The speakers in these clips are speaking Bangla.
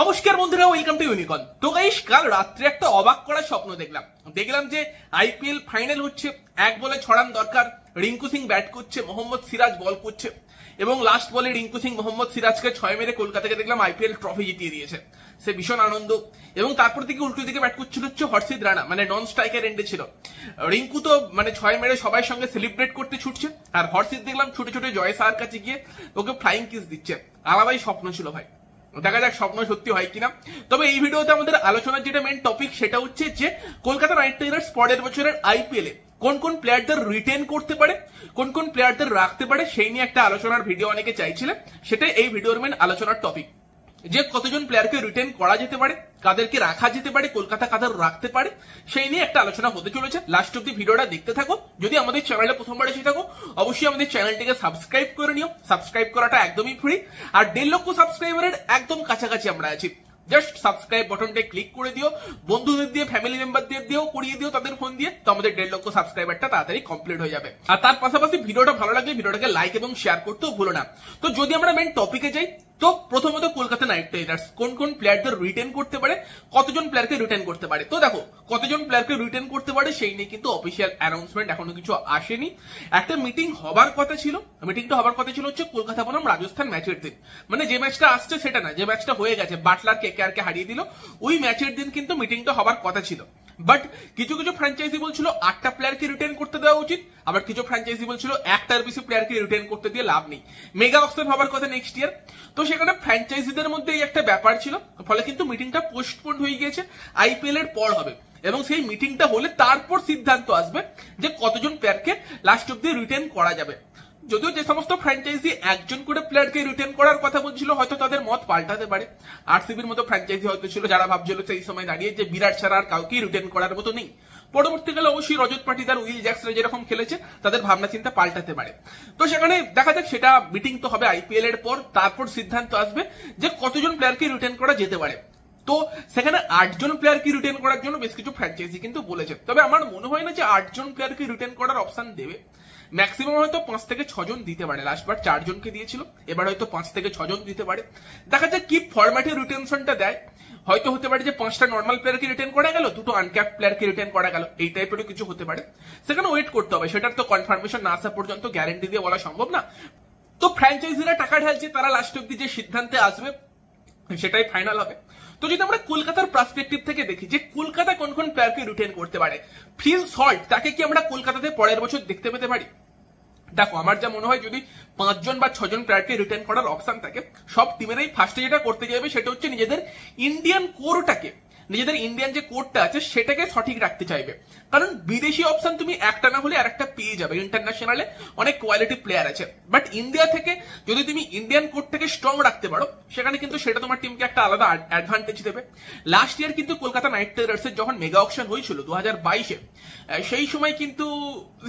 নমস্কার বন্ধুরা ওয়েলকাম টু ইউনিকন তো গাইস কাল রাত্রে একটা অবাক করা স্বপ্ন দেখলাম দেখলাম যে আইপিএল ফাইনাল হচ্ছে এক বলে ছড়ান দরকার রিঙ্কু সিং ব্যাট করছে মোহাম্মদ সিরাজ বল করছে এবং লাস্ট বলে রিঙ্কু সিং মোহাম্মদ সিরাজকে ছয় মেরে কলকাতাকে দেখলাম আইপিএল ট্রফি জিতিয়ে দিয়েছে সে ভীষণ আনন্দ এবং তারপর থেকে উল্টো দিকে ব্যাট করছিল হচ্ছে হর্ষিদ রানা মানে নন স্ট্রাইকার এন্ডে ছিল রিঙ্কু তো মানে ছয় মেরে সবাই সঙ্গে সেলিব্রেট করতে ছুটছে আর হর্ষিদ দেখলাম ছোট ছোট জয় সাহার কাছে গিয়ে ওকে ফ্লাইং কিস দিচ্ছে আলাদাই স্বপ্ন ছিল ভাই দেখা যাক স্বপ্ন সত্যি হয় কিনা তবে এই ভিডিওতে আমাদের আলোচনার যেটা মেন টপিক সেটা হচ্ছে যে কলকাতা নাইট রাইডার্স পরের বছরের আইপিএল এ কোন কোন প্লেয়ারদের রিটেন করতে পারে কোন কোন প্লেয়ারদের রাখতে পারে সেই নিয়ে একটা আলোচনার ভিডিও অনেকে চাইছিলেন সেটাই এই ভিডিওর মেন আলোচনার টপিক যে কতজন প্লেয়ারকে রিটেন করা যেতে পারে কাদেরকে রাখা যেতে পারে কলকাতা কাদের রাখতে পারে সেই নিয়ে একটা আলোচনা হতে চলেছে লাস্ট অব্দি ভিডিওটা দেখতে থাকো যদি আমাদের চ্যানেলটা প্রথমবার এসে থাকো অবশ্যই আমাদের চ্যানেলটিকে সাবস্ক্রাইব করে নিও সাবস্ক্রাইব করাটা একদমই ফ্রি আর দেড় লক্ষ সাবস্ক্রাইবারের একদম কাছাকাছি আমরা আছি জাস্ট সাবস্ক্রাইব বটনটা ক্লিক করে দিও বন্ধুদের দিয়ে ফ্যামিলি মেম্বারদের দিয়েও করিয়ে দিও তাদের ফোন দিয়ে তো আমাদের দেড় লক্ষ সাবস্ক্রাইবারটা তাড়াতাড়ি কমপ্লিট হয়ে যাবে আর তার পাশাপাশি ভিডিওটা ভালো লাগলে ভিডিওটাকে লাইক এবং শেয়ার করতেও ভুলো না তো যদি আমরা মেন টপিকে যাই তো প্রথমত কলকাতা নাইট রাইডার্স কোন কোন প্লেয়ারদের রিটেন করতে পারে কতজন প্লেয়ারকে রিটেন করতে পারে তো দেখো কতজন প্লেয়ারকে রিটেন করতে পারে সেই নিয়ে কিন্তু অফিসিয়াল অ্যানাউন্সমেন্ট এখনো কিছু আসেনি একটা মিটিং হবার কথা ছিল মিটিংটা হবার কথা ছিল হচ্ছে কলকাতা বনাম রাজস্থান ম্যাচের দিন মানে যে ম্যাচটা আসছে সেটা না যে ম্যাচটা হয়ে গেছে বাটলার কে কে হারিয়ে দিল ওই ম্যাচের দিন কিন্তু মিটিংটা হবার কথা ছিল বাট কিছু কিছু ফ্র্যাঞ্চাইজি বলছিল আটটা প্লেয়ারকে রিটেন করতে দেওয়া উচিত আবার কিছু ফ্র্যাঞ্চাইজি বলছিল একটার বেশি প্লেয়ারকে রিটেন করতে দিয়ে লাভ নেই মেগা অক্সেল হবার কথা নেক্সট ইয়ার তো সেখানে ফ্র্যাঞ্চাইজিদের মধ্যে এই একটা ব্যাপার ছিল ফলে কিন্তু মিটিংটা পোস্টপোন হয়ে গিয়েছে আইপিএল এর পর হবে এবং সেই মিটিংটা হলে তারপর সিদ্ধান্ত আসবে যে কতজন প্লেয়ারকে লাস্ট অব্দি রিটেন করা যাবে যদিও যে সমস্ত ফ্র্যাঞ্চাইজি একজন করে প্লেয়ারকে রিটেন করার কথা বলছিল হয়তো তাদের মত পাল্টাতে পারে আরসিবির মতো ফ্র্যাঞ্চাইজি হয়তো ছিল যারা ভাবছিল সেই সময় দাঁড়িয়ে যে বিরাট ছাড়া আর কাউকেই রিটেন করার মতো নেই পরবর্তীকালে অবশ্যই রজত পাটিদার উইল জ্যাক্সরা যেরকম খেলেছে তাদের ভাবনা চিন্তা পাল্টাতে পারে তো সেখানে দেখা যাক সেটা মিটিং তো হবে আইপিএল এর পর তারপর সিদ্ধান্ত আসবে যে কতজন প্লেয়ারকে রিটেন করা যেতে পারে তো সেখানে আটজন প্লেয়ারকে রিটেন করার জন্য বেশ কিছু ফ্র্যাঞ্চাইজি কিন্তু বলেছে তবে আমার মনে হয় না যে আটজন প্লেয়ারকে রিটেন করার অপশন দেবে ম্যাক্সিমাম হয়তো পাঁচ থেকে ছজন দিতে পারে লাস্টবার চারজনকে দিয়েছিল এবার হয়তো পাঁচ থেকে ছজন দিতে পারে দেখা যাক কি ফরম্যাটে রিটেনশনটা দেয় হয়তো হতে পারে যে পাঁচটা নর্মাল প্লেয়ারকে রিটার্ন করা গেল দুটো আনক্যাপ প্লেয়ারকে রিটার্ন করা গেল এই টাইপেরও কিছু হতে পারে সেখানে ওয়েট করতে হবে সেটার তো কনফার্মেশন না আসা পর্যন্ত গ্যারেন্টি দিয়ে বলা সম্ভব না তো ফ্র্যাঞ্চাইজিরা টাকা ঢালছে তারা লাস্ট অব্দি যে সিদ্ধান্তে আসবে সেটাই ফাইনাল হবে তো যদি আমরা কলকাতার পার্সপেক্টিভ থেকে দেখি যে কলকাতা কোন কোন প্লেয়ারকে রিটেন করতে পারে ফিল সল্ট তাকে কি আমরা কলকাতাতে পরের বছর দেখতে পেতে পারি দেখো আমার যা মনে হয় যদি পাঁচজন বা ছজন প্লেয়ারকে রিটার্ন করার অপশন থাকে সব টিমেরাই ফার্স্টে যেটা করতে চাইবে সেটা হচ্ছে নিজেদের ইন্ডিয়ান কোরটাকে নিজেদের ইন্ডিয়ান যে কোডটা আছে সেটাকে সঠিক রাখতে চাইবে কারণ বিদেশি অপশন তুমি একটা না হলে আর একটা পেয়ে যাবে ইন্টারন্যাশনালে অনেক কোয়ালিটি প্লেয়ার আছে বাট ইন্ডিয়া থেকে যদি তুমি ইন্ডিয়ান কোডটাকে স্ট্রং রাখতে পারো সেখানে কিন্তু সেটা তোমার টিমকে একটা আলাদা অ্যাডভান্টেজ দেবে লাস্ট ইয়ার কিন্তু কলকাতা নাইট এর যখন মেগা অপশন হয়েছিল দু হাজার বাইশে সেই সময় কিন্তু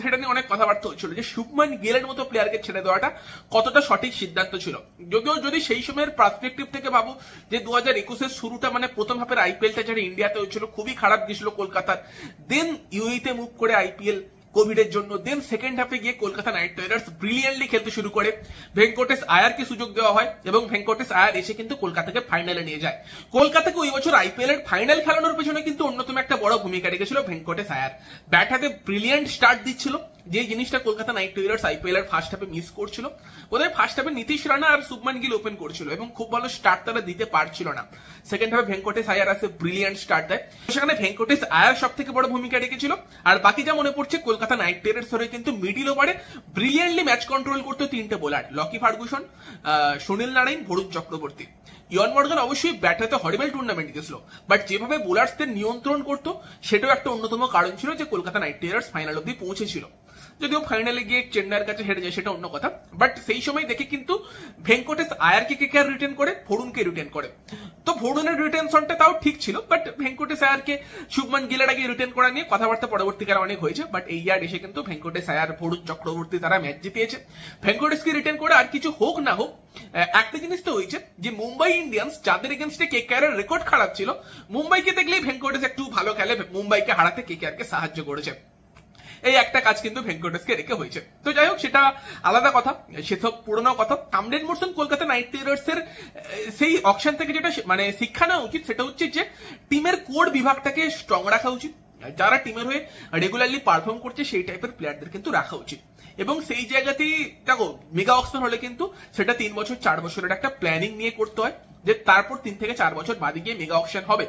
সেটা নিয়ে অনেক কথাবার্তা হচ্ছিল যে শুভমান গেলের মতো প্লেয়ারকে ছেড়ে দেওয়াটা কতটা সঠিক সিদ্ধান্ত ছিল যদিও যদি সেই সময়ের পার্সপেক্টিভ থেকে ভাবো যে দু হাজার একুশের শুরুটা মানে প্রথম হাফের আইপিএলটা সালে ইন্ডিয়াতে হয়েছিল খুবই খারাপ গেছিল কলকাতার দেন ইউইতে মুভ করে আইপিএল কোভিড এর জন্য দেন সেকেন্ড হাফে গিয়ে কলকাতা নাইট রাইডার্স ব্রিলিয়ান্টলি খেলতে শুরু করে ভেঙ্কটেশ আয়ারকে সুযোগ দেওয়া হয় এবং ভেঙ্কটেশ আয়ার এসে কিন্তু কলকাতাকে ফাইনালে নিয়ে যায় কলকাতাকে ওই বছর আইপিএল এর ফাইনাল খেলানোর পেছনে কিন্তু অন্যতম একটা বড় ভূমিকা রেখেছিল ভেঙ্কটেশ আয়ার ব্যাট হাতে ব্রিলিয়ান্ট স্টার্ট দিচ্ছিল যে জিনিসটা কলকাতা নাইট রাইডার্স আইপিএল এর ফার্স্ট হাফে মিস করছিল ওদের ফার্স্ট হাফে নীতিশ রানা আর শুভমান গিল ওপেন করছিল এবং খুব ভালো স্টার্ট তারা দিতে পারছিল না সেকেন্ড হাফে ভেঙ্কটেশ আয়ার আসে ব্রিলিয়ান্ট স্টার্ট দেয় সেখানে ভেঙ্কটেশ আয়ার সব থেকে বড় ভূমিকা রেখেছিল আর বাকি যা মনে পড়ছে কলকাতা নাইট রাইডার্স হয়ে কিন্তু মিডিল ওভারে ব্রিলিয়ান্টলি ম্যাচ কন্ট্রোল করতো তিনটে bowler Lockie Ferguson Sunil Narine Varun Chakravarthy Eoin Morgan অবশ্যই ব্যাটাতে হরিবেল টুর্নামেন্ট গেছিল বাট যেভাবে বোলার্সদের নিয়ন্ত্রণ করতো সেটাও একটা অন্যতম কারণ ছিল যে কলকাতা নাইট রাইডার্স ফাইনাল অব্দি পৌঁছেছিল যদিও ফাইনালে গিয়ে চেন্নাইয়ের কাছে হেরে যায় সেটা অন্য কথা বাট সেই সময় দেখে কিন্তু ভেঙ্কটেশ আয়ারকে কে আর রিটেন করে ভরুণকে রিটেন করে তো ভরুণের রিটেনশনটা তাও ঠিক ছিল বাট ভেঙ্কটেশ আয়ারকে শুভমান গিলের আগে রিটেন করা নিয়ে কথাবার্তা পরবর্তীকালে অনেক হয়েছে বাট এই ইয়ার এসে কিন্তু ভেঙ্কটেশ আয়ার ভরুণ চক্রবর্তী তারা ম্যাচ জিতিয়েছে ভেঙ্কটেশকে রিটেন করে আর কিছু হোক না হোক একটা জিনিস তো হয়েছে যে মুম্বাই ইন্ডিয়ান্স যাদের এগেনস্টে কে কে রেকর্ড খারাপ ছিল মুম্বাইকে দেখলেই ভেঙ্কটেশ একটু ভালো খেলে মুম্বাইকে হারাতে কে কে সাহায্য করেছে এই একটা কাজ কিন্তু ভেঙ্কটেশকে রেখে হয়েছে তো যাই হোক সেটা আলাদা কথা সেসব পুরনো কথা Camden Morrison Kolkata Knight Riders এর সেই অকশন থেকে যেটা মানে শিক্ষা নেওয়া উচিত সেটা হচ্ছে যে টিমের কোর বিভাগটাকে স্ট্রং রাখা উচিত যারা টিমের হয়ে রেগুলারলি পারফর্ম করছে সেই টাইপের প্লেয়ারদের কিন্তু রাখা উচিত এবং সেই জায়গাতেই দেখো মেগা অকশন হলে কিন্তু সেটা তিন বছর চার বছরের একটা প্ল্যানিং নিয়ে করতে হয় যে তারপর তিন থেকে চার বছর বাদে গিয়ে মেগা অপশন হবে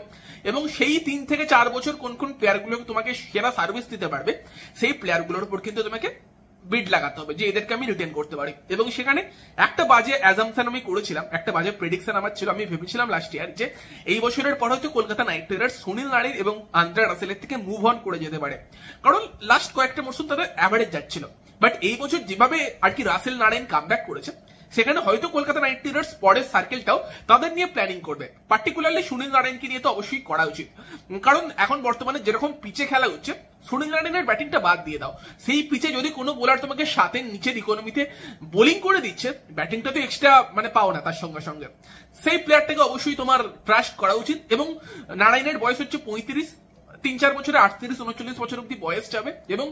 এবং সেই তিন থেকে চার বছর কোন কোন প্লেয়ারগুলো তোমাকে সেরা সার্ভিস দিতে পারবে সেই প্লেয়ারগুলোর উপর কিন্তু তোমাকে বিড লাগাতে হবে যে এদেরকে আমি রিটেন করতে পারি এবং সেখানে একটা বাজে অ্যাজামশন আমি করেছিলাম একটা বাজে প্রেডিকশন আমার ছিল আমি ভেবেছিলাম লাস্ট ইয়ার যে এই বছরের পর হয়তো কলকাতা নাইট রাইডার্স সুনীল নারীর এবং আন্দ্রা রাসেলের থেকে মুভ অন করে যেতে পারে কারণ লাস্ট কয়েকটা মরশুম তাদের অ্যাভারেজ যাচ্ছিল বাট এই বছর যেভাবে আর কি রাসেল নারায়ণ কাম করেছে সেখানে হয়তো কলকাতা নাইট রাইডার্স পরের সার্কেলটাও তাদের নিয়ে প্ল্যানিং করবে পার্টিকুলারলি সুনীল নারায়ণকে নিয়ে তো অবশ্যই করা উচিত কারণ এখন বর্তমানে যেরকম পিচে খেলা হচ্ছে সুনীল নারায়ণের ব্যাটিংটা বাদ দিয়ে দাও সেই পিচে যদি কোনো বোলার তোমাকে সাথে নিচের ইকোনমিতে বোলিং করে দিচ্ছে ব্যাটিংটা তো এক্সট্রা মানে পাও না তার সঙ্গে সঙ্গে সেই প্লেয়ারটাকে অবশ্যই তোমার ট্রাস্ট করা উচিত এবং নারায়ণের বয়স হচ্ছে পঁয়ত্রিশ তিন চার বছরে আটত্রিশ উনচল্লিশ বছর অব্দি বয়স যাবে এবং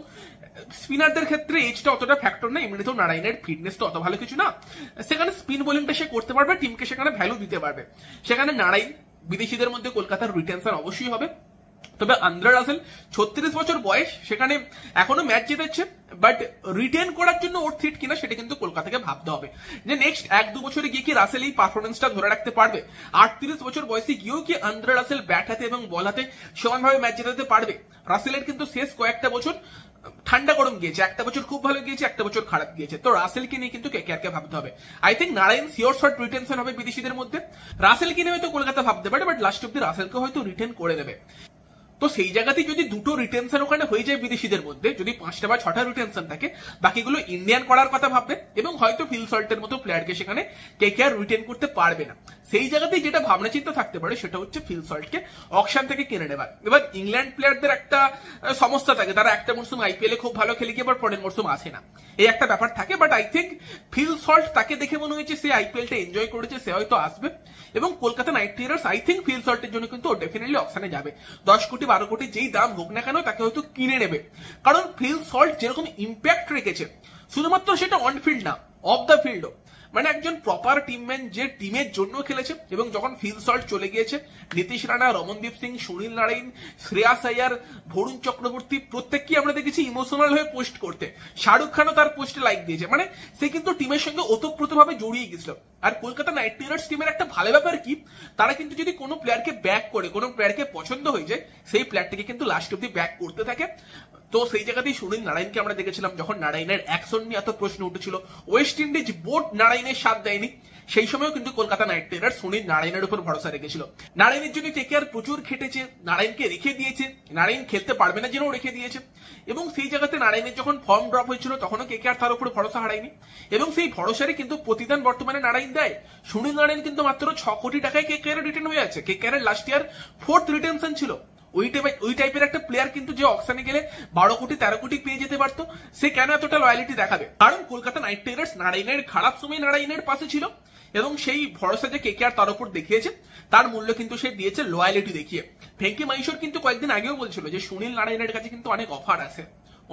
স্পিনারদের ক্ষেত্রে এজটা অতটা ফ্যাক্টর না এমনিতেও নারায়ণের ফিটনেস তো অত ভালো কিছু না সেখানে স্পিন বোলিংটা সে করতে পারবে টিমকে সেখানে ভ্যালু দিতে পারবে সেখানে নারায়ণ বিদেশিদের মধ্যে কলকাতার রিটেনশন অবশ্যই হবে তবে আন্দ্রা রাসেল ছত্রিশ বছর বয়স সেখানে এখনো ম্যাচ জিতেছে বাট রিটেন করার জন্য ওর থিট কিনা সেটা কিন্তু কলকাতাকে ভাবতে হবে যে নেক্সট এক দু বছরে গিয়ে কি রাসেল এই পারফরমেন্সটা ধরে রাখতে পারবে আটত্রিশ বছর বয়সে গিয়েও কি আন্দ্রা রাসেল ব্যাট হাতে এবং বল হাতে সমানভাবে ম্যাচ জেতাতে পারবে রাসেলের কিন্তু শেষ কয়েকটা বছর ঠান্ডা গরম গিয়েছে একটা বছর খুব ভালো গিয়েছে একটা বছর খারাপ গিয়েছে তো রাসেলকে নিয়ে কিন্তু কেকেআরকে ভাবতে হবে I think Narine sure shot retention হবে বিদেশিদের মধ্যে রাসেলকে নিয়ে হয়তো কলকাতা ভাবতে পারে বাট লাস্ট অব্দি রাসেলকে হয়তো রিটেন করে দেবে তো সেই জায়গাতে যদি দুটো রিটেনশন ওখানে হয়ে যায় বিদেশিদের মধ্যে যদি পাঁচটা বা ছটা রিটেনশন থাকে বাকিগুলো ইন্ডিয়ান করার কথা ভাববে এবং হয়তো ফিল সল্টের মতো প্লেয়ারকে সেখানে কে কে আর রিটেন করতে পারবে না সেই জায়গাতে যেটা ভাবনা চিন্তা থাকতে পারে সেটা হচ্ছে ফিল সল্টকে অকশন থেকে কিনে নেবার এবার ইংল্যান্ড প্লেয়ারদের একটা সমস্যা থাকে তারা একটা মরসুম আইপিএল এ খুব ভালো খেলে গিয়ে পরের মরসুম আসে না এই একটা ব্যাপার থাকে but I think Phil Salt তাকে দেখে মনে হয়েছে সে আইপিএলটা এনজয় করেছে সে হয়তো আসবে এবং Kolkata Knight Riders I think Phil সল্টের জন্য কিন্তু ডেফিনেটলি অকশানে যাবে দশ কোটি বারো কোটি যেই দাম হোক না কেন তাকে হয়তো কিনে নেবে কারণ ফিল সল্ট যেরকম ইম্প্যাক্ট রেখেছে শুধুমাত্র সেটা অন ফিল্ড না অফ দ্য ফিল্ড মানে একজন প্রপার টিমম্যান যে টিমের জন্য খেলেছে এবং যখন ফিল সল্ট চলে গিয়েছে নীতিশ রানা রমনদীপ সিং সুনীল নারায়ণ শ্রেয়া সাইয়ার ভরুণ চক্রবর্তী প্রত্যেককেই আমরা দেখেছি ইমোশনাল হয়ে পোস্ট করতে শাহরুখ খানও তার পোস্টে লাইক দিয়েছে মানে সে কিন্তু টিমের সঙ্গে ওতপ্রোতভাবে জড়িয়ে গেছিল আর কলকাতা নাইট রাইডার্স টিমের একটা ভালো ব্যাপার কি তারা কিন্তু যদি কোনো প্লেয়ারকে ব্যাক করে কোনো প্লেয়ারকে পছন্দ হয়ে যায় সেই প্লেয়ারটিকে কিন্তু লাস্ট অব্দি ব্যাক করতে থাকে তো সেই জায়গাতেই সুনীল নারায়ণকে আমরা দেখেছিলাম যখন নারায়ণের অ্যাকশন নিয়ে এত প্রশ্ন উঠেছিল ওয়েস্ট ইন্ডিজ বোর্ড নারায়ণের সাথ দেয়নি সেই সময়ও কিন্তু কলকাতা নাইট রাইডার্স সুনীল নারায়ণের উপর ভরসা রেখেছিল নারায়ণের জন্য কেকেআর প্রচুর খেটেছে নারায়ণকে রেখে দিয়েছে নারায়ণ খেলতে পারবে না জেনেও রেখে দিয়েছে এবং সেই জায়গাতে নারায়ণের যখন ফর্ম ড্রপ হয়েছিল তখনও কেকেআর তার উপর ভরসা হারায়নি এবং সেই ভরসারে কিন্তু প্রতিদান বর্তমানে নারায়ণ দেয় সুনীল নারায়ণ কিন্তু মাত্র ছ কোটি টাকায় কেকেআর রিটার্ন হয়ে আছে KKR last year fourth retention ছিল ওই ওই টাইপের একটা প্লেয়ার কিন্তু যে অকশানে গেলে বারো কোটি তেরো কোটি পেয়ে যেতে পারতো সে কেন এতটা লয়ালিটি দেখাবে কারণ কলকাতা নাইট রাইডার্স নারায়ণের খারাপ সময় নারায়ণের পাশে ছিল এবং সেই ভরসা যে কে আর তার উপর দেখিয়েছে তার মূল্য কিন্তু সে দিয়েছে লয়ালিটি দেখিয়ে ভেঙ্কি মাইশোর কিন্তু কয়েকদিন আগেও বলছিল যে সুনীল নারায়ণের কাছে কিন্তু অনেক অফার আছে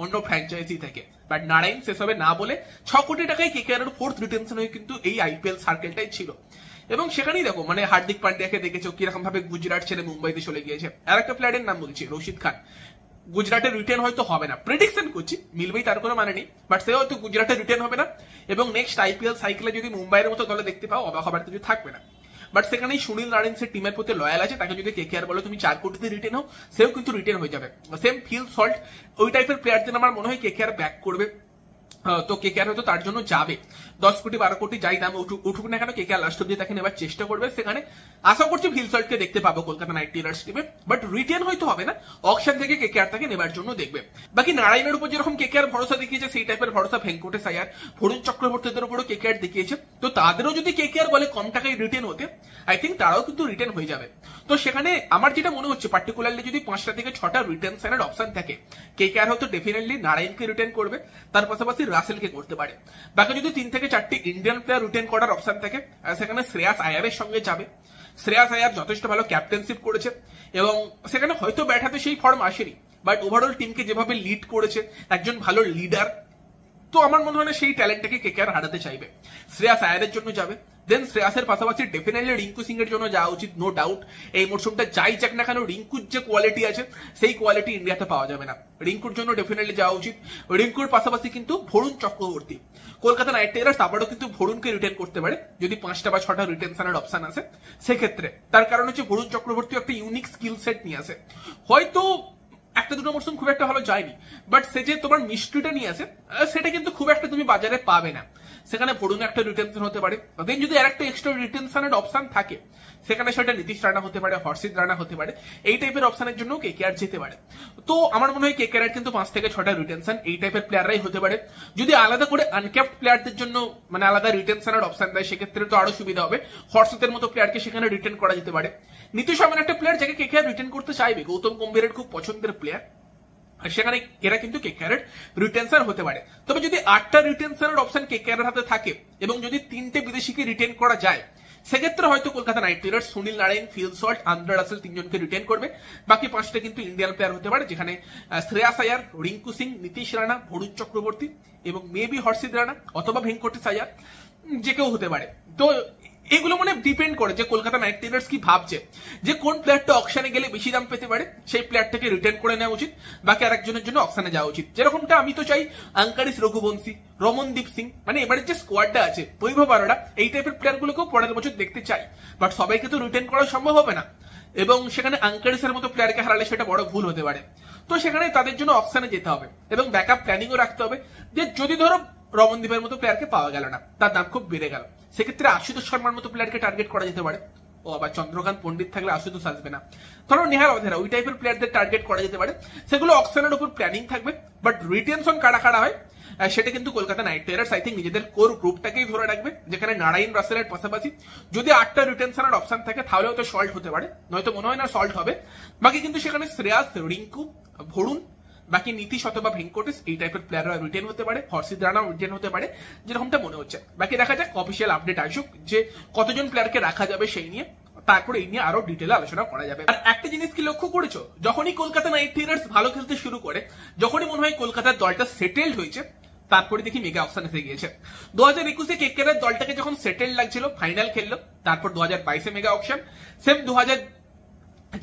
অন্য ফ্র্যাঞ্চাইজি থেকে বাট নারায়ণ সেসবে না বলে ছ কোটি টাকায় কে এর ফোর্থ রিটেনশন হয়ে কিন্তু এই আইপিএল সার্কেলটাই ছিল এবং সেখানেই দেখো মানে হার্দিক পান্ডিয়াকে দেখেছো কিরকম ভাবে গুজরাট ছেড়ে মুম্বাইতে চলে গিয়েছে আর একটা প্লেয়ারের নাম বলছি রশিদ খান গুজরাটে রিটার্ন হয়তো হবে না প্রেডিকশন করছি মিলবেই তার কোনো মানে নেই বাট সে হয়তো গুজরাটে রিটার্ন হবে না এবং নেক্সট আইপিএল সাইকেলে যদি মুম্বাইয়ের মতো দলে দেখতে পাও অবাক হবার কিছু থাকবে না বাট সেখানে সুনীল নারায়ণ সে টিমের প্রতি লয়াল আছে তাকে যদি কেকেআর বলো তুমি চার কোটিতে রিটেন হও সেও কিন্তু রিটেন হয়ে যাবে সেম ফিল সল্ট ওই টাইপের প্লেয়ারদের আমার মনে হয় কেকেআর ব্যাক করবে তো কেকেআর হয়তো তার জন্য যাবে দশ কোটি বারো কোটি যাই দাম উঠুক না কেন কে কে লাস্ট অব্দি তাকে নেবার চেষ্টা করবে সেখানে আশা করছি ভিলসল্টকে দেখতে পাবো কলকাতা নাইট রাইডার্স টিমে বাট রিটেন হয়তো হবে না অকশন থেকে কে আর তাকে নেবার জন্য দেখবে বাকি নারায়ণের উপর যেরকম কে আর ভরসা দেখিয়েছে সেই টাইপের ভরসা ভেঙ্কটেশ আয়ার ভরুণ চক্রবর্তীদের উপরও কে আর দেখিয়েছে তো তাদেরও যদি কে আর বলে কম টাকায় রিটেন হতে আই থিঙ্ক তারাও কিন্তু রিটেন হয়ে যাবে তো সেখানে আমার যেটা মনে হচ্ছে পার্টিকুলারলি যদি পাঁচটা থেকে ছটা রিটার্ন সাইনের অপশন থাকে কে আর হয়তো ডেফিনেটলি নারায়ণকে রিটার্ন করবে তার পাশাপাশি রাসেলকে করতে পারে বাকি যদি তিন থেকে চারটি ইন্ডিয়ান প্লেয়ার রিটেন করার অপশন থাকে সেখানে শ্রেয়াস আয়ারের সঙ্গে যাবে শ্রেয়াস আয়ার যথেষ্ট ভালো ক্যাপ্টেনশিপ করেছে এবং সেখানে হয়তো ব্যাট হাতে সেই ফর্ম আসেনি বাট ওভারঅল টিমকে যেভাবে লিড করেছে একজন ভালো লিডার তো আমার মনে হয় না সেই ট্যালেন্টটাকে কে কে আর হারাতে চাইবে শ্রেয়াস আয়ারের জন্য যাবে দেন শ্রেয়াসের পাশাপাশি ডেফিনেটলি রিঙ্কু সিং এর জন্য যাওয়া উচিত নো ডাউট এই মরশুমটা যাই যাক না কেন রিঙ্কুর যে কোয়ালিটি আছে সেই কোয়ালিটি ইন্ডিয়াতে পাওয়া যাবে না রিঙ্কুর জন্য ডেফিনেটলি যাওয়া উচিত রিঙ্কুর পাশাপাশি কিন্তু ভরুণ চক্রবর্তী কলকাতা নাইট রাইডার্স আবারও কিন্তু ভরুণকে রিটার্ন করতে পারে যদি পাঁচটা বা ছটা রিটেনশনের অপশন আছে সেক্ষেত্রে তার কারণ হচ্ছে ভরুণ চক্রবর্তী একটা ইউনিক স্কিল সেট নিয়ে আসে হয়তো একটা দুটো মরশুম খুব একটা ভালো যায়নি বাট সে যে তোমার মিষ্টিটা নিয়ে আসে সেটা কিন্তু খুব একটা তুমি বাজারে পাবে না সেখানে পড়ুন একটা রিটেনশন হতে পারে দেন যদি একটা এক্সট্রা রিটেনশনের অপশন থাকে সেখানে সেটা নীতিশ রানা হতে পারে হর্ষিত রানা হতে পারে এই টাইপের অপশনের জন্য কে কে আর যেতে পারে তো আমার মনে হয় কে কে আর কিন্তু পাঁচ থেকে ছটা রিটেনশন এই টাইপের প্লেয়াররাই হতে পারে যদি আলাদা করে আনক্যাপ্ট প্লেয়ারদের জন্য মানে আলাদা রিটেনশনের অপশন দেয় সেক্ষেত্রে তো আরো সুবিধা হবে হর্ষিতের মতো প্লেয়ারকে সেখানে রিটেন করা যেতে পারে নীতিশ এমন একটা প্লেয়ার যাকে কে কে আর রিটেন করতে চাইবে গৌতম গম্ভীরের খুব পছন্দের প্লেয়ার সেখানে এরা কিন্তু কে ক্যারের রিটেনশন হতে পারে তবে যদি আটটা রিটেনসারের অপশন কে ক্যারের হাতে থাকে এবং যদি তিনটে বিদেশিকে রিটেন করা যায় সেক্ষেত্রে হয়তো Kolkata Knight Riders Sunil Narine Phil Salt Andre Russell তিনজনকে রিটেন করবে বাকি পাঁচটা কিন্তু ইন্ডিয়ান প্লেয়ার হতে পারে যেখানে শ্রেয়াস আয়ার রিঙ্কু সিং নীতিশ রানা ভরুণ চক্রবর্তী এবং মেবি হর্ষিদ রানা অথবা ভেঙ্কটেশ আয়ার যে কেউ হতে পারে তো এগুলো মানে ডিপেন্ড করে যে কলকাতা নাইট রাইডার্স কি ভাবছে যে কোন প্লেয়ারটা অকশানে গেলে বেশি দাম পেতে পারে সেই প্লেয়ারটাকে রিটার্ন করে নেওয়া উচিত বাকি আরেকজনের জন্য অকশানে যাওয়া উচিত যেরকমটা আমি তো চাই আঙ্কারিস রঘুবংশী রমনদীপ সিং মানে এবারের যে স্কোয়াডটা আছে বৈভব আরোরা এই টাইপের প্লেয়ারগুলোকেও পরের বছর দেখতে চাই বাট সবাইকে তো রিটার্ন করা সম্ভব হবে না এবং সেখানে আঙ্কারিসের মতো প্লেয়ারকে হারালে সেটা বড় ভুল হতে পারে তো সেখানে তাদের জন্য অপশানে যেতে হবে এবং ব্যাকআপ প্ল্যানিংও রাখতে হবে যে যদি ধরো রমনদীপের মতো প্লেয়ারকে পাওয়া গেল না তার দাম খুব বেড়ে গেল সেক্ষেত্রে আশুতোষ শর্মার মতো প্লেয়ারকে টার্গেট করা যেতে পারে ও আবার চন্দ্রকান্ত পন্ডিত থাকলে আশুতোষ আসবে না ধরো নেহার অধেরা ওই টাইপের প্লেয়ারদের টার্গেট করা যেতে পারে সেগুলো অকশনের উপর প্ল্যানিং থাকবে বাট রিটেনশন কারা কারা হয় সেটা কিন্তু Kolkata Knight Riders I think নিজেদের কোর গ্রুপটাকেই ধরে রাখবে যেখানে নারায়ণ রাসেলের পাশাপাশি যদি আটটা রিটেনশনের অপশন থাকে তাহলে হয়তো সল্ট হতে পারে নয়তো মনে হয় না সল্ট হবে বাকি কিন্তু সেখানে শ্রেয়াস রিঙ্কু ভরুন বাকি নীতিশ অথবা ভেঙ্কটেশ এই টাইপের প্লেয়াররা রিটেন হতে পারে হর্ষিদ রানাও রিটেন হতে পারে যেরকমটা মনে হচ্ছে বাকি দেখা যাক অফিসিয়াল আপডেট আসুক যে কতজন প্লেয়ারকে রাখা যাবে সেই নিয়ে তারপরে এই নিয়ে আরো ডিটেলে আলোচনা করা যাবে আর একটা জিনিস কি লক্ষ্য করেছো যখনই কলকাতা নাইট রাইডার্স ভালো খেলতে শুরু করে যখনই মনে হয় কলকাতার দলটা সেটেলড হয়েছে তারপরে দেখি মেগা অপশন এসে গিয়েছে দু হাজার একুশে কেকেরের দলটাকে যখন সেটেল লাগছিল ফাইনাল খেললো তারপর দু হাজার বাইশে মেগা অপশন সেম দু হাজার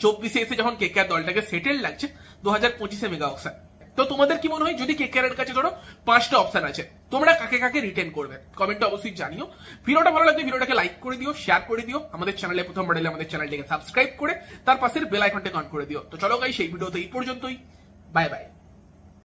চব্বিশে এসে যখন কেকেআর দলটাকে সেটেল লাগছে দু হাজার পঁচিশে মেগা অপশন তো তোমাদের কি মনে হয় যদি কেকেআর কাছে ধরো পাঁচটা অপশন আছে তোমরা কাকে কাকে রিটেন করবে কমেন্টে অবশ্যই জানিও ভিডিওটা ভালো লাগলে ভিডিওটাকে লাইক করে দিও শেয়ার করে দিও আমাদের চ্যানেলে প্রথম বাড়লে আমাদের চ্যানেলটিকে সাবস্ক্রাইব করে তার পাশের বেল আইকনটা অন করে দিও তো চলো গাই সেই ভিডিওতে এই পর্যন্তই বাই বাই